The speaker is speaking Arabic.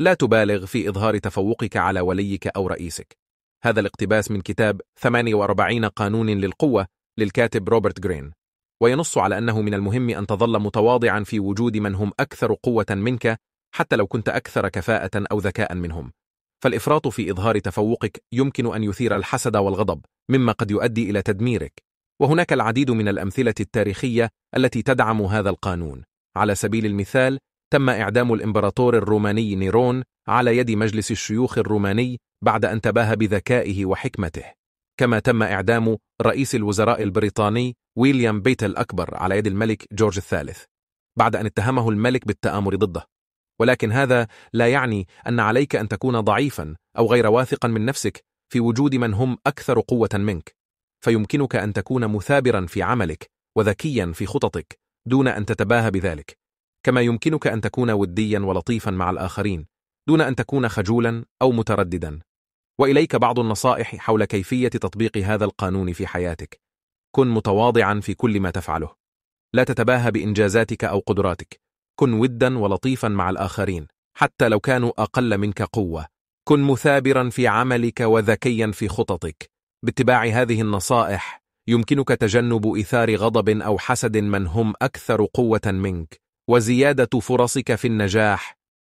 لا تبالغ في إظهار تفوقك على وليك أو رئيسك هذا الاقتباس من كتاب 48 قانون للقوة للكاتب روبرت جرين وينص على أنه من المهم أن تظل متواضعا في وجود من هم أكثر قوة منك حتى لو كنت أكثر كفاءة أو ذكاء منهم فالإفراط في إظهار تفوقك يمكن أن يثير الحسد والغضب مما قد يؤدي إلى تدميرك وهناك العديد من الأمثلة التاريخية التي تدعم هذا القانون على سبيل المثال تم إعدام الإمبراطور الروماني نيرون على يد مجلس الشيوخ الروماني بعد أن تباهى بذكائه وحكمته كما تم إعدام رئيس الوزراء البريطاني ويليام بيت الأكبر على يد الملك جورج الثالث بعد أن اتهمه الملك بالتآمر ضده ولكن هذا لا يعني أن عليك أن تكون ضعيفا أو غير واثقا من نفسك في وجود من هم أكثر قوة منك فيمكنك أن تكون مثابرا في عملك وذكيا في خططك دون أن تتباهى بذلك كما يمكنك أن تكون وديا ولطيفا مع الآخرين دون أن تكون خجولا أو مترددا وإليك بعض النصائح حول كيفية تطبيق هذا القانون في حياتك كن متواضعا في كل ما تفعله لا تتباهى بإنجازاتك أو قدراتك كن ودا ولطيفا مع الآخرين حتى لو كانوا أقل منك قوة كن مثابرا في عملك وذكيا في خططك باتباع هذه النصائح يمكنك تجنب إثار غضب أو حسد من هم أكثر قوة منك وزيادة فرصك في النجاح